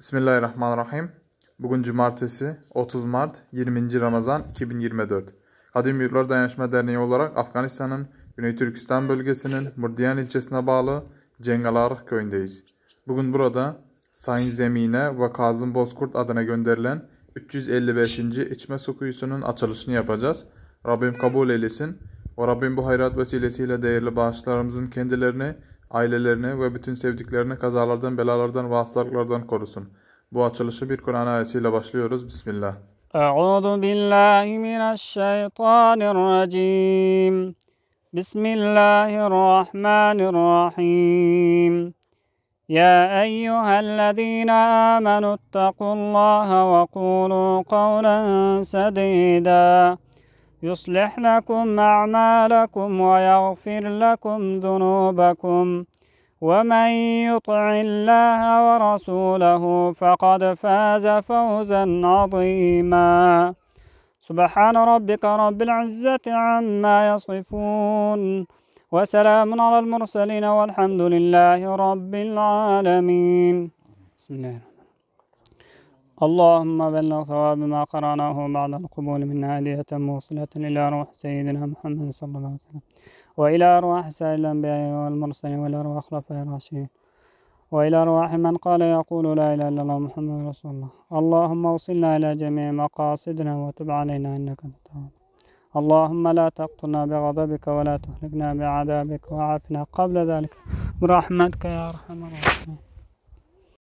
Bismillahirrahmanirrahim. Bugün cumartesi 30 Mart 20. Ramazan 2024. Kadim Yurtlar Dayanışma Derneği olarak Afganistan'ın Güney Türkistan bölgesinin Murdiyan ilçesine bağlı Cengalarık köyündeyiz. Bugün burada Sayın Zemine ve Kazım Bozkurt adına gönderilen 355. içme su kuyusunun açılışını yapacağız. Rabbim kabul eylesin. O Rabbim bu hayrat vesilesiyle değerli bağışlarımızın kendilerini ailelerini ve bütün sevdiklerini kazalardan, belalardan ve hastalıklardan korusun. Bu açılışı bir Kur'an ayetiyle başlıyoruz. Bismillah. Euzu billahi mineşşeytanirracim. Bismillahirrahmanirrahim. يا أيها الذين آمنوا اتقوا الله وقولوا قولا سديدا يصلح لكم أعمالكم ويغفر لكم ذنوبكم ومن يطع الله ورسوله فقد فاز فوزا عظيما سبحان ربك رب العزة عما يصفون وسلام على المرسلين والحمد لله رب العالمين بسم الله اللهم بلغ ثواب ما قرأناه بعد القبول منا هدية موصلة إلى روح سيدنا محمد صلى الله عليه وسلم وإلى أرواح سائر الأنبياء والمرسلين وإلى أرواح خلفاء الراشدين وإلى أرواح من قال يقول لا إله إلا الله محمد رسول الله اللهم وصلنا إلى جميع مقاصدنا وتب علينا إنك أنت التواب اللهم لا تقتلنا بغضبك ولا تهلكنا بعذابك وعافنا قبل ذلك برحمتك يا أرحم الراحمين